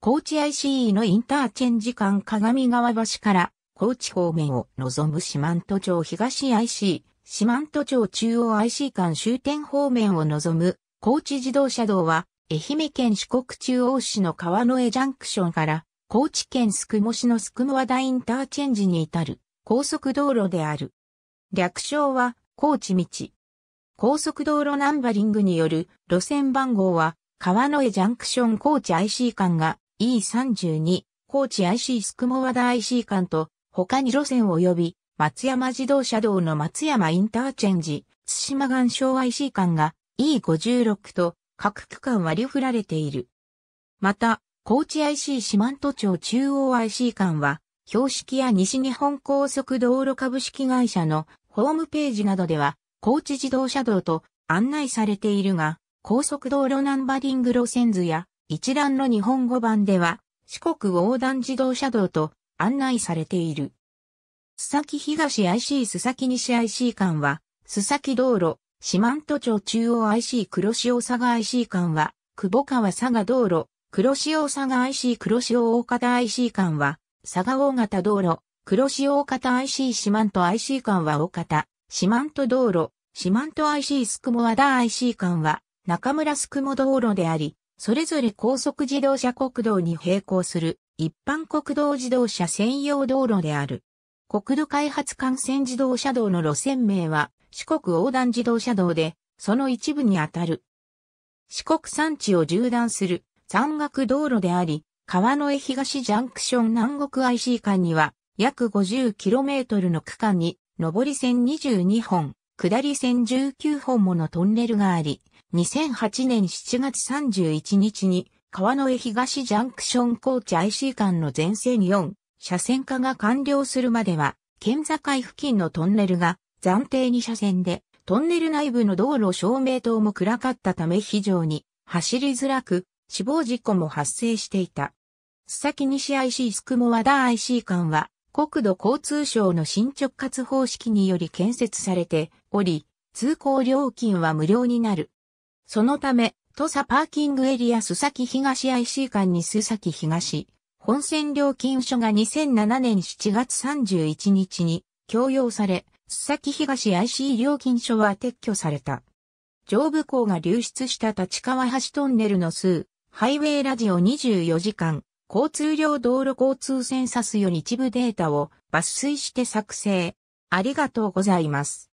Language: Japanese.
高知 ICE のインターチェンジ間鏡川橋から高知方面を望む四万十町東 IC、四万十町中央 IC 間終点方面を望む高知自動車道は愛媛県四国中央市の川之江ジャンクションから高知県宿毛市の宿毛和田インターチェンジに至る高速道路である。略称は高知道。高速道路ナンバリングによる路線番号は川之江ジャンクション高知 IC 間が E32、高知 IC スクモ和田 IC 間と、他に路線及び、松山自動車道の松山インターチェンジ、津島岩礁 IC 間が E56 と各区間割り振られている。また、高知 IC 四万都町中央 IC 間は、標識や西日本高速道路株式会社のホームページなどでは、高知自動車道と案内されているが、高速道路ナンバリング路線図や一覧の日本語版では、四国横断自動車道と案内されている。須崎東 IC 須崎西 IC 間は、須崎道路、四万十町中央 IC 黒潮佐賀 IC 間は、久保川佐賀道路、黒潮佐賀 IC 黒潮大方 IC 間は、佐賀大型道路、黒潮大方 IC 四万十 IC 間は大方、四万十道路、四万十 IC スクモ和田 IC 間は、中村スクモ道路であり、それぞれ高速自動車国道に並行する一般国道自動車専用道路である。国土開発幹線自動車道の路線名は四国横断自動車道で、その一部にあたる。四国山地を縦断する山岳道路であり、川の江東ジャンクション南国 IC 間には約 50km の区間に上り線22本、下り線19本ものトンネルがあり、2008年7月31日に川の江東ジャンクション高知 IC 間の全線4車線化が完了するまでは、県境付近のトンネルが暫定2車線で、トンネル内部の道路照明灯も暗かったため非常に走りづらく、死亡事故も発生していた。須崎西 IC スクモ和田 IC 間は国土交通省の進捗活方式により建設されており、通行料金は無料になる。そのため、土佐パーキングエリア須崎東 IC 間に須崎東、本線料金所が2007年7月31日に供用され、須崎東 IC 料金所は撤去された。上部港が流出した立川橋トンネルの数、ハイウェイラジオ24時間、交通量道路交通センサスより一部データを抜粋して作成。ありがとうございます。